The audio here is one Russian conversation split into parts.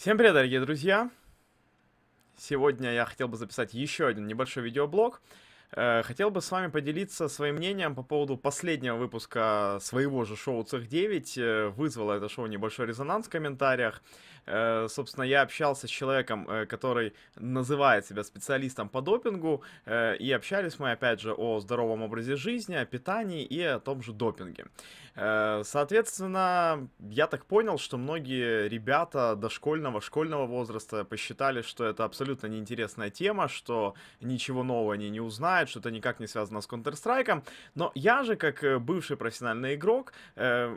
Всем привет, дорогие друзья! Сегодня я хотел бы записать еще один небольшой видеоблог. Э, хотел бы с вами поделиться своим мнением по поводу последнего выпуска своего же шоу «Цех 9». Э, вызвало это шоу небольшой резонанс в комментариях. Э, собственно, я общался с человеком, который называет себя специалистом по допингу. И общались мы, опять же, о здоровом образе жизни, о питании и о том же допинге. Соответственно, я так понял, что многие ребята дошкольного, школьного возраста посчитали, что это абсолютно неинтересная тема, что ничего нового они не узнают знают, что это никак не связано с Counter-Strike, но я же, как э, бывший профессиональный игрок, э,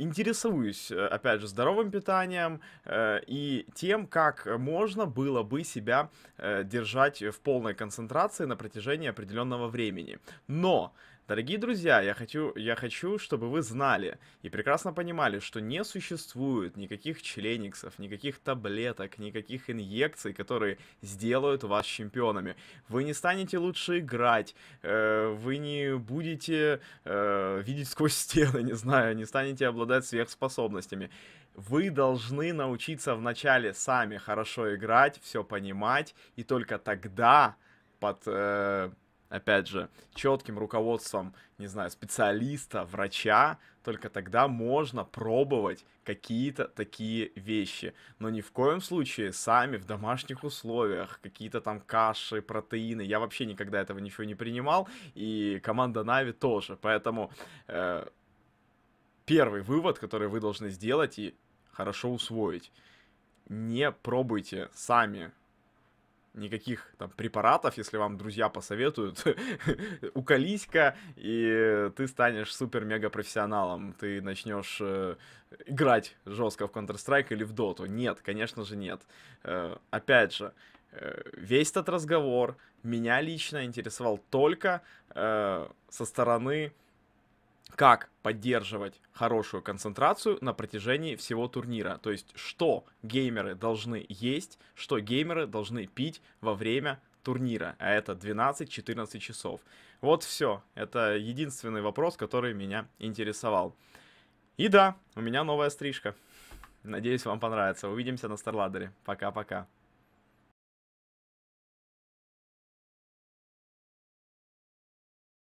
интересуюсь, э, опять же, здоровым питанием э, и тем, как можно было бы себя э, держать в полной концентрации на протяжении определенного времени. Но Дорогие друзья, я хочу, я хочу, чтобы вы знали и прекрасно понимали, что не существует никаких члениксов, никаких таблеток, никаких инъекций, которые сделают вас чемпионами. Вы не станете лучше играть, э, вы не будете э, видеть сквозь стены, не знаю, не станете обладать сверхспособностями. Вы должны научиться вначале сами хорошо играть, все понимать, и только тогда под... Э, опять же, четким руководством, не знаю, специалиста, врача, только тогда можно пробовать какие-то такие вещи. Но ни в коем случае сами в домашних условиях, какие-то там каши, протеины. Я вообще никогда этого ничего не принимал, и команда Нави тоже. Поэтому э, первый вывод, который вы должны сделать и хорошо усвоить, не пробуйте сами никаких там препаратов, если вам друзья посоветуют, уколись-ка, и ты станешь супер-мега-профессионалом, ты начнешь э, играть жестко в Counter-Strike или в Dota. Нет, конечно же нет. Э, опять же, э, весь этот разговор меня лично интересовал только э, со стороны как поддерживать хорошую концентрацию на протяжении всего турнира. То есть, что геймеры должны есть, что геймеры должны пить во время турнира, а это 12-14 часов. Вот все, это единственный вопрос, который меня интересовал. И да, у меня новая стрижка. Надеюсь, вам понравится. Увидимся на Старладере. Пока-пока.